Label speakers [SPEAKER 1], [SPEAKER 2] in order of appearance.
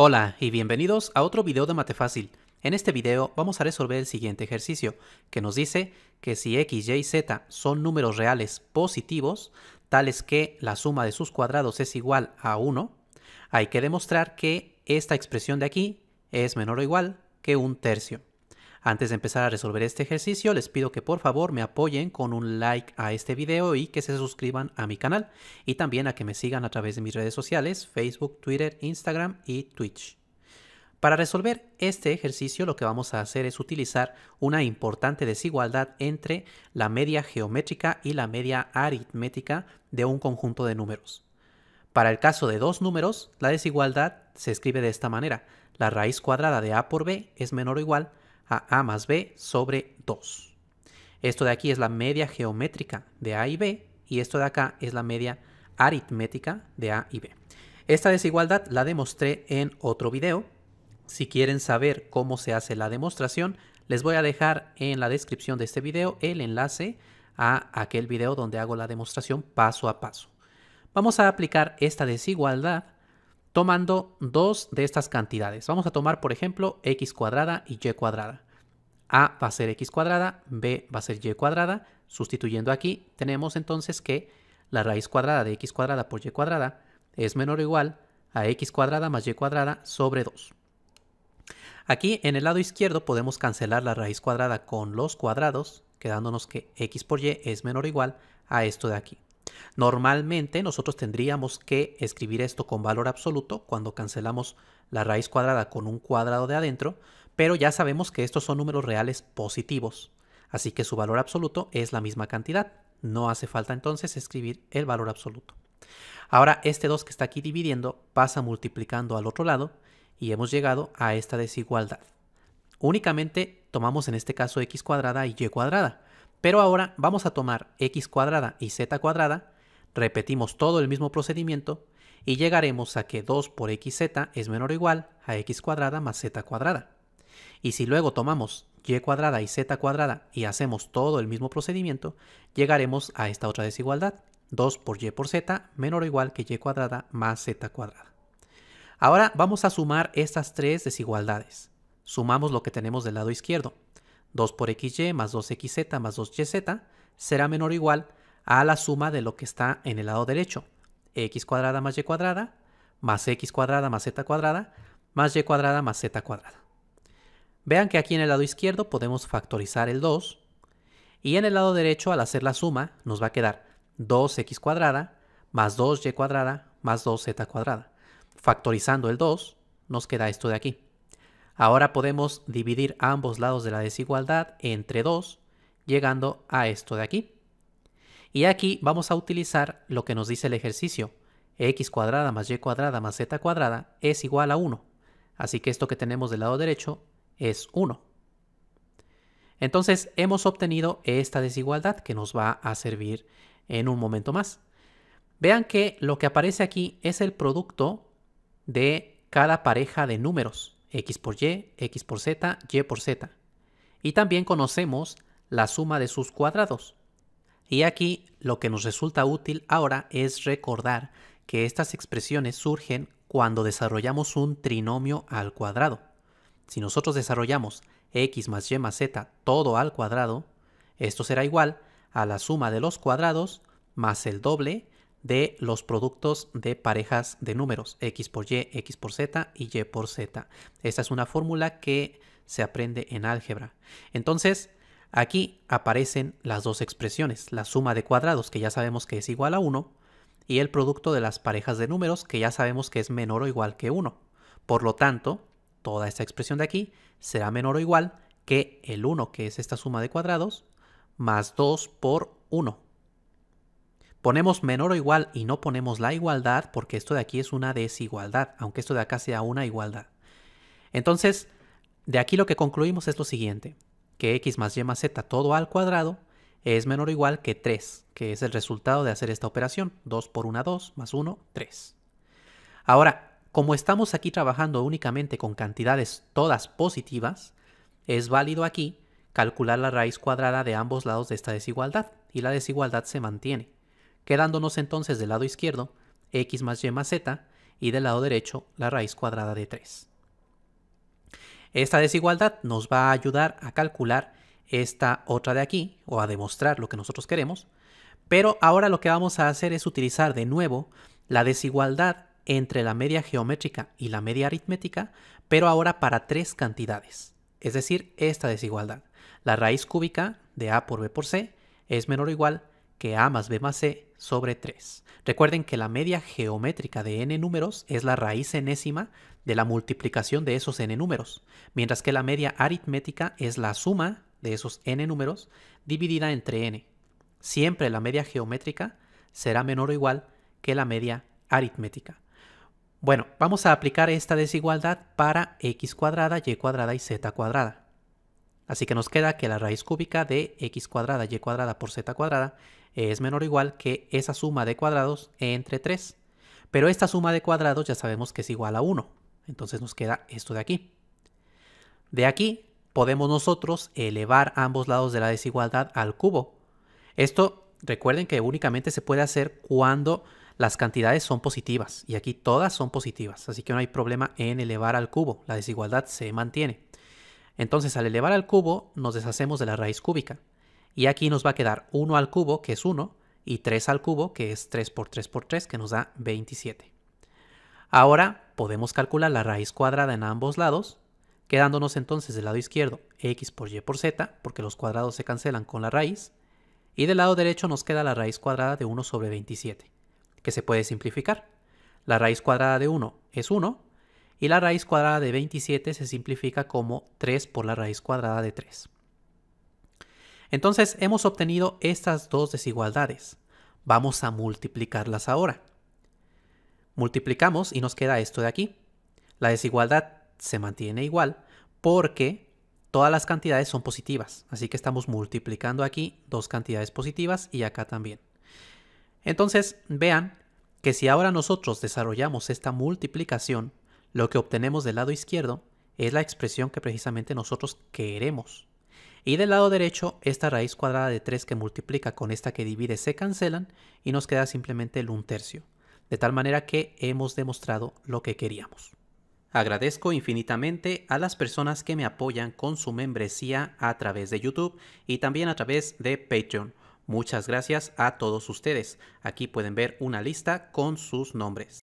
[SPEAKER 1] Hola y bienvenidos a otro video de Mate Fácil. En este video vamos a resolver el siguiente ejercicio, que nos dice que si x, y, y z son números reales positivos, tales que la suma de sus cuadrados es igual a 1, hay que demostrar que esta expresión de aquí es menor o igual que un tercio. Antes de empezar a resolver este ejercicio, les pido que por favor me apoyen con un like a este video y que se suscriban a mi canal y también a que me sigan a través de mis redes sociales, Facebook, Twitter, Instagram y Twitch. Para resolver este ejercicio lo que vamos a hacer es utilizar una importante desigualdad entre la media geométrica y la media aritmética de un conjunto de números. Para el caso de dos números, la desigualdad se escribe de esta manera. La raíz cuadrada de a por b es menor o igual a A más B sobre 2. Esto de aquí es la media geométrica de A y B y esto de acá es la media aritmética de A y B. Esta desigualdad la demostré en otro video. Si quieren saber cómo se hace la demostración, les voy a dejar en la descripción de este video el enlace a aquel video donde hago la demostración paso a paso. Vamos a aplicar esta desigualdad tomando dos de estas cantidades. Vamos a tomar, por ejemplo, x cuadrada y y cuadrada. A va a ser x cuadrada, b va a ser y cuadrada. Sustituyendo aquí, tenemos entonces que la raíz cuadrada de x cuadrada por y cuadrada es menor o igual a x cuadrada más y cuadrada sobre 2. Aquí en el lado izquierdo podemos cancelar la raíz cuadrada con los cuadrados, quedándonos que x por y es menor o igual a esto de aquí. Normalmente nosotros tendríamos que escribir esto con valor absoluto cuando cancelamos la raíz cuadrada con un cuadrado de adentro, pero ya sabemos que estos son números reales positivos, así que su valor absoluto es la misma cantidad. No hace falta entonces escribir el valor absoluto. Ahora este 2 que está aquí dividiendo pasa multiplicando al otro lado y hemos llegado a esta desigualdad. Únicamente tomamos en este caso x cuadrada y y cuadrada, pero ahora vamos a tomar x cuadrada y z cuadrada, repetimos todo el mismo procedimiento y llegaremos a que 2 por xz es menor o igual a x cuadrada más z cuadrada. Y si luego tomamos y cuadrada y z cuadrada y hacemos todo el mismo procedimiento, llegaremos a esta otra desigualdad, 2 por y por z menor o igual que y cuadrada más z cuadrada. Ahora vamos a sumar estas tres desigualdades. Sumamos lo que tenemos del lado izquierdo. 2 por xy más 2xz más 2yz será menor o igual a la suma de lo que está en el lado derecho, x cuadrada más y cuadrada, más x cuadrada más z cuadrada, más y cuadrada más z cuadrada. Vean que aquí en el lado izquierdo podemos factorizar el 2, y en el lado derecho al hacer la suma nos va a quedar 2x cuadrada más 2y cuadrada más 2z cuadrada. Factorizando el 2 nos queda esto de aquí. Ahora podemos dividir ambos lados de la desigualdad entre 2, llegando a esto de aquí. Y aquí vamos a utilizar lo que nos dice el ejercicio. x cuadrada más y cuadrada más z cuadrada es igual a 1. Así que esto que tenemos del lado derecho es 1. Entonces hemos obtenido esta desigualdad que nos va a servir en un momento más. Vean que lo que aparece aquí es el producto de cada pareja de números. X por Y, X por Z, Y por Z. Y también conocemos la suma de sus cuadrados. Y aquí lo que nos resulta útil ahora es recordar que estas expresiones surgen cuando desarrollamos un trinomio al cuadrado. Si nosotros desarrollamos x más y más z todo al cuadrado, esto será igual a la suma de los cuadrados más el doble de los productos de parejas de números, x por y, x por z y y por z. Esta es una fórmula que se aprende en álgebra. Entonces, aquí aparecen las dos expresiones, la suma de cuadrados, que ya sabemos que es igual a 1, y el producto de las parejas de números, que ya sabemos que es menor o igual que 1. Por lo tanto, toda esta expresión de aquí será menor o igual que el 1, que es esta suma de cuadrados, más 2 por 1, Ponemos menor o igual y no ponemos la igualdad porque esto de aquí es una desigualdad, aunque esto de acá sea una igualdad. Entonces, de aquí lo que concluimos es lo siguiente, que x más y más z todo al cuadrado es menor o igual que 3, que es el resultado de hacer esta operación. 2 por 1, 2, más 1, 3. Ahora, como estamos aquí trabajando únicamente con cantidades todas positivas, es válido aquí calcular la raíz cuadrada de ambos lados de esta desigualdad, y la desigualdad se mantiene quedándonos entonces del lado izquierdo x más y más z y del lado derecho la raíz cuadrada de 3. Esta desigualdad nos va a ayudar a calcular esta otra de aquí o a demostrar lo que nosotros queremos, pero ahora lo que vamos a hacer es utilizar de nuevo la desigualdad entre la media geométrica y la media aritmética, pero ahora para tres cantidades, es decir, esta desigualdad. La raíz cúbica de a por b por c es menor o igual que a más b más c sobre 3. Recuerden que la media geométrica de n números es la raíz enésima de la multiplicación de esos n números, mientras que la media aritmética es la suma de esos n números dividida entre n. Siempre la media geométrica será menor o igual que la media aritmética. Bueno, vamos a aplicar esta desigualdad para x cuadrada, y cuadrada y z cuadrada. Así que nos queda que la raíz cúbica de x cuadrada y cuadrada por z cuadrada es menor o igual que esa suma de cuadrados entre 3. Pero esta suma de cuadrados ya sabemos que es igual a 1. Entonces nos queda esto de aquí. De aquí podemos nosotros elevar ambos lados de la desigualdad al cubo. Esto recuerden que únicamente se puede hacer cuando las cantidades son positivas. Y aquí todas son positivas. Así que no hay problema en elevar al cubo. La desigualdad se mantiene. Entonces al elevar al cubo nos deshacemos de la raíz cúbica. Y aquí nos va a quedar 1 al cubo, que es 1, y 3 al cubo, que es 3 por 3 por 3, que nos da 27. Ahora podemos calcular la raíz cuadrada en ambos lados, quedándonos entonces del lado izquierdo x por y por z, porque los cuadrados se cancelan con la raíz, y del lado derecho nos queda la raíz cuadrada de 1 sobre 27, que se puede simplificar. La raíz cuadrada de 1 es 1, y la raíz cuadrada de 27 se simplifica como 3 por la raíz cuadrada de 3. Entonces hemos obtenido estas dos desigualdades. Vamos a multiplicarlas ahora. Multiplicamos y nos queda esto de aquí. La desigualdad se mantiene igual porque todas las cantidades son positivas. Así que estamos multiplicando aquí dos cantidades positivas y acá también. Entonces vean que si ahora nosotros desarrollamos esta multiplicación, lo que obtenemos del lado izquierdo es la expresión que precisamente nosotros queremos. Y del lado derecho, esta raíz cuadrada de 3 que multiplica con esta que divide se cancelan y nos queda simplemente el 1 tercio. De tal manera que hemos demostrado lo que queríamos. Agradezco infinitamente a las personas que me apoyan con su membresía a través de YouTube y también a través de Patreon. Muchas gracias a todos ustedes. Aquí pueden ver una lista con sus nombres.